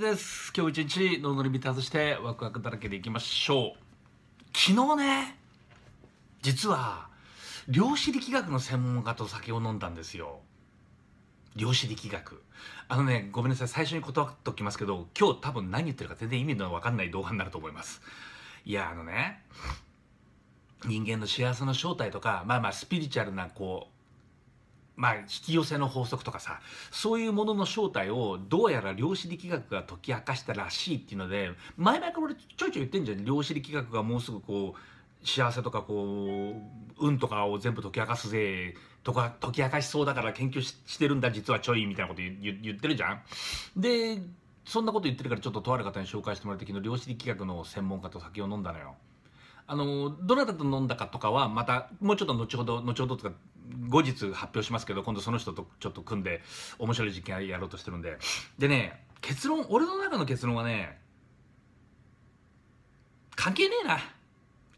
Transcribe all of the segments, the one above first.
です今日一日脳のリミット外してワクワクだらけでいきましょう昨日ね実は量子力学の専門家と酒を飲んだんですよ量子力学あのねごめんなさい最初に断っておきますけど今日多分何言ってるか全然意味の分かんない動画になると思いますいやあのね人間の幸せの正体とかまあまあスピリチュアルなこうまあ、引き寄せの法則とかさ、そういうものの正体をどうやら量子力学が解き明かしたらしいっていうので、前々から俺ちょいちょい言ってんじゃん。量子力学がもうすぐこう、幸せとかこう、運とかを全部解き明かすぜ、とか、解き明かしそうだから研究してるんだ、実はちょい、みたいなこと言ってるじゃん。で、そんなこと言ってるからちょっととある方に紹介してもらって昨日量子力学の専門家と酒を飲んだのよ。あの、どなたと飲んだかとかはまた、もうちょっと後ほど、後ほどとか、後日発表しますけど今度その人とちょっと組んで面白い実験やろうとしてるんででね結論俺の中の結論はね関係ねえな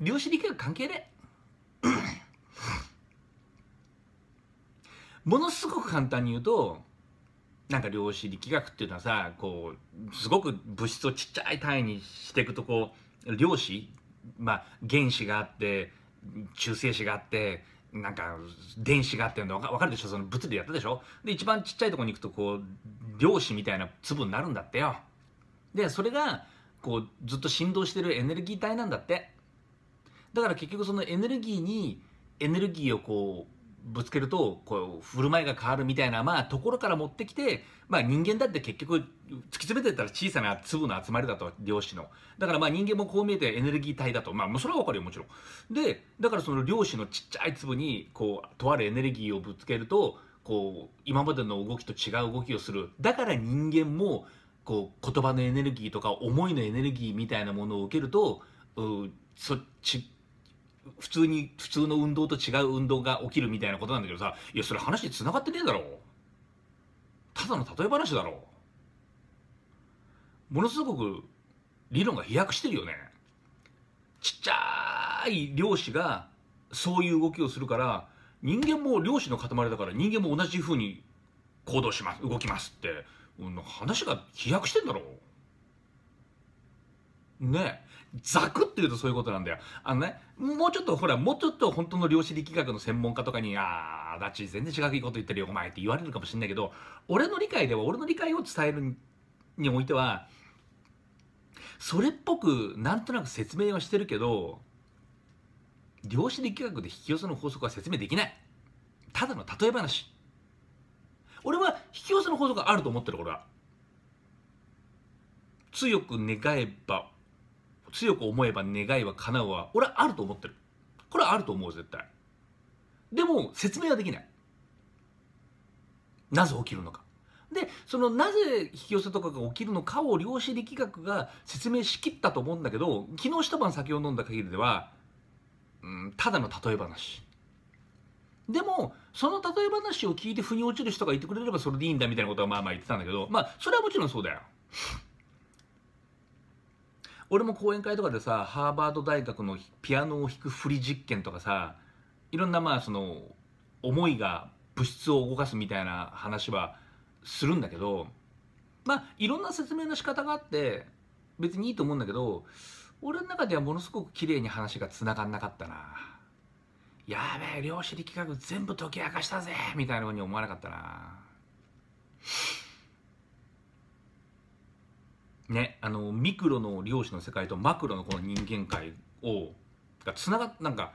量子力学関係ねえ ものすごく簡単に言うとなんか量子力学っていうのはさこうすごく物質をちっちゃい単位にしていくとこう量子まあ原子があって中性子があってなんか電子があっての分かるでしょその物理やったでしょで一番ちっちゃいとこに行くとこう量子みたいな粒になるんだってよでそれがこうずっと振動してるエネルギー体なんだってだから結局そのエネルギーにエネルギーをこうぶつけるとこう振る舞いが変わるみたいな、まあ、ところから持ってきて、まあ、人間だって結局突き詰めてったら小さな粒の集まりだと量子のだからまあ人間もこう見えてエネルギー体だと、まあ、それは分かるよもちろんでだからその量子のちっちゃい粒にこうとあるエネルギーをぶつけるとこう今までの動きと違う動きをするだから人間もこう言葉のエネルギーとか思いのエネルギーみたいなものを受けるとうそち普通に普通の運動と違う運動が起きるみたいなことなんだけどさいやそれ話つながってねえだろただの例え話だろものすごく理論が飛躍してるよねちっちゃい量子がそういう動きをするから人間も量子の塊だから人間も同じふうに行動します動きますって、うん、話が飛躍してんだろねえザクって言うとそういうことなんだよ。あのね、もうちょっとほら、もうちょっと本当の量子力学の専門家とかに、あー、だち全然違うこと言ってるよ、お前って言われるかもしれないけど、俺の理解では、俺の理解を伝えるにおいては、それっぽくなんとなく説明はしてるけど、量子力学で引き寄せの法則は説明できない。ただの例え話。俺は引き寄せの法則があると思ってる、俺は。強く願えば強く思えば願いは叶うは、俺はあると思ってる。これはあると思う、絶対。でも、説明はできない。なぜ起きるのか。で、そのなぜ引き寄せとかが起きるのかを量子力学が説明しきったと思うんだけど、昨日一晩酒を飲んだ限りでは、うん、ただの例え話。でも、その例え話を聞いて腑に落ちる人がいてくれればそれでいいんだみたいなことはまあまあ言ってたんだけど、まあ、それはもちろんそうだよ。俺も講演会とかでさハーバード大学のピアノを弾く振り実験とかさいろんなまあその思いが物質を動かすみたいな話はするんだけどまあいろんな説明の仕方があって別にいいと思うんだけど俺の中ではものすごく綺麗に話がつながんなかったなやべえ量子力学全部解き明かしたぜみたいなふうに思わなかったなね、あのミクロの量子の世界とマクロのこの人間界をがつながなんか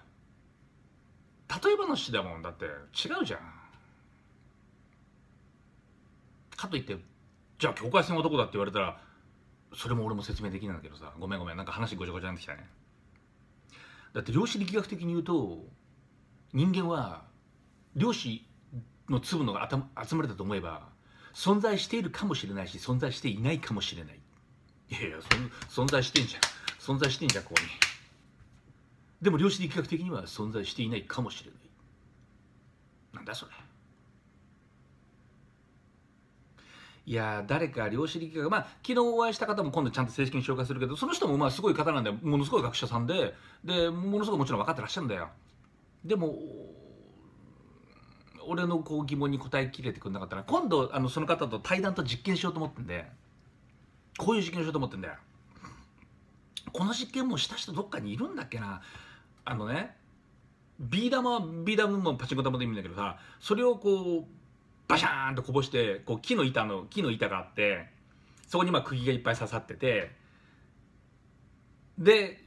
例え話だもんだって違うじゃん。かといってじゃあ境界線はどこだって言われたらそれも俺も説明できないんだけどさごめんごめんなんか話ごちゃごちゃになってきたね。だって量子力学的に言うと人間は量子の粒のが集まれたと思えば存在しているかもしれないし存在していないかもしれないいやいや存在してんじゃん存在してんじゃんここにでも量子力学的には存在していないかもしれないなんだそれいや誰か量子力学まあ昨日お会いした方も今度ちゃんと正式に紹介するけどその人もまあすごい方なんでものすごい学者さんででものすごいもちろん分かってらっしゃるんだよでも俺のこう疑問に答えきれてくれなかったら今度あのその方と対談と実験しようと思ってんでこういう実験しようと思ってんだよこの実験もした人どっかにいるんだっけなあのねビー玉はビー玉もパチンコ玉でいいんだけどさそれをこうバシャーンとこぼしてこう木の板の木の板があってそこにまあ釘がいっぱい刺さっててで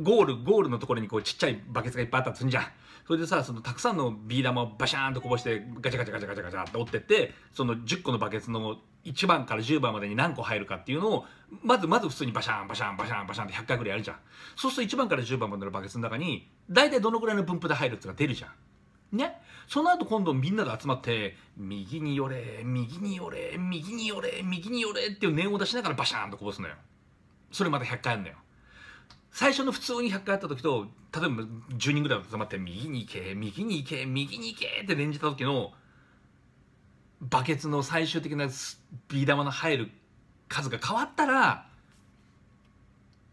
ゴールゴールのところにこうちっちゃいバケツがいっぱいあったとすんじゃんそれでさそのたくさんのビー玉をバシャーンとこぼしてガチャガチャガチャガチャガチャって折ってってその10個のバケツの1番から10番までに何個入るかっていうのを、まずまず普通にバシャンバシャンバシャンバシャンって100回ぐらいやるじゃん。そうすると1番から10番までのバケツの中に、大体どのぐらいの分布で入るっていうのが出るじゃん。ね。その後今度みんなで集まって、右に寄れ、右に寄れ、右に寄れ、右に寄れっていう念を出しながらバシャンとこぼすのよ。それまた100回やるのよ。最初の普通に100回やった時と、例えば10人ぐらい集まって、右に行け、右に行け、右に行けって念じた時の、バケツの最終的なビー玉の入る数が変わったら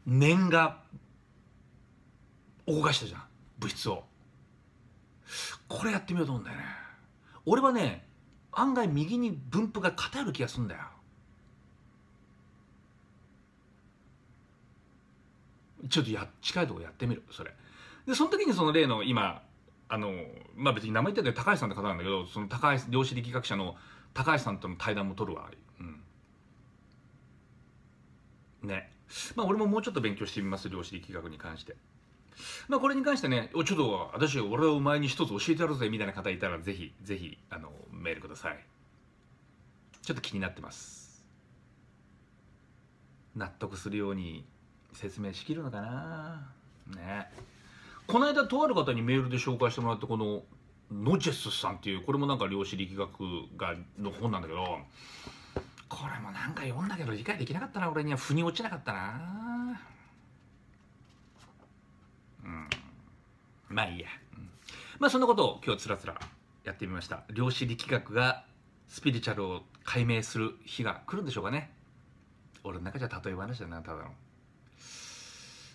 念が動かしたじゃん物質をこれやってみようと思うんだよね俺はね案外右に分布が偏る気がするんだよちょっとや近いとこやってみるそれでその時にその例の今あのまあ別に名前言ってけど高橋さんって方なんだけどその高橋量子力学者の高橋さんとの対談も取るわ、うん、ねまあ俺ももうちょっと勉強してみます量子力学に関してまあこれに関してねおちょっと私俺をお前に一つ教えてやろうぜみたいな方いたらぜひぜひあのメールくださいちょっと気になってます納得するように説明しきるのかなねえこの間とある方にメールで紹介してもらったこのノジェスさんっていうこれもなんか量子力学がの本なんだけどこれもなんか読んだけど理解できなかったな俺には腑に落ちなかったなうんまあいいや、うん、まあそんなことを今日つらつらやってみました量子力学がスピリチュアルを解明する日が来るんでしょうかね俺の中じゃ例え話だなただの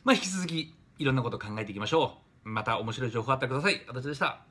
まあ引き続きいろんなこと考えていきましょう。また面白い情報あったらください。私でした。